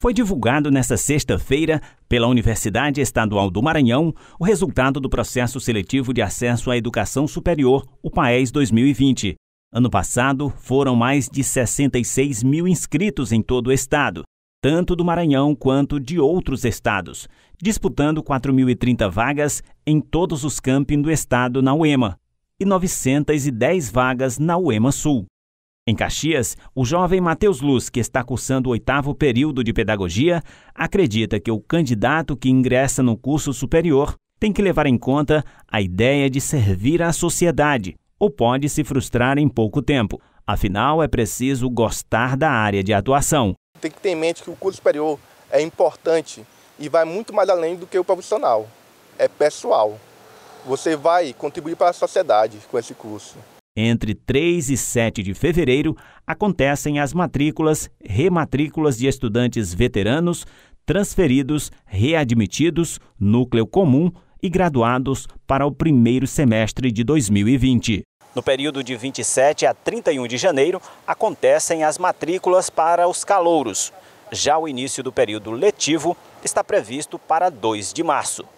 Foi divulgado nesta sexta-feira, pela Universidade Estadual do Maranhão, o resultado do processo seletivo de acesso à educação superior, o PAES 2020. Ano passado, foram mais de 66 mil inscritos em todo o estado, tanto do Maranhão quanto de outros estados, disputando 4.030 vagas em todos os campos do estado na UEMA e 910 vagas na UEMA Sul. Em Caxias, o jovem Matheus Luz, que está cursando o oitavo período de pedagogia, acredita que o candidato que ingressa no curso superior tem que levar em conta a ideia de servir à sociedade, ou pode se frustrar em pouco tempo. Afinal, é preciso gostar da área de atuação. Tem que ter em mente que o curso superior é importante e vai muito mais além do que o profissional. É pessoal. Você vai contribuir para a sociedade com esse curso. Entre 3 e 7 de fevereiro, acontecem as matrículas, rematrículas de estudantes veteranos, transferidos, readmitidos, núcleo comum e graduados para o primeiro semestre de 2020. No período de 27 a 31 de janeiro, acontecem as matrículas para os calouros. Já o início do período letivo está previsto para 2 de março.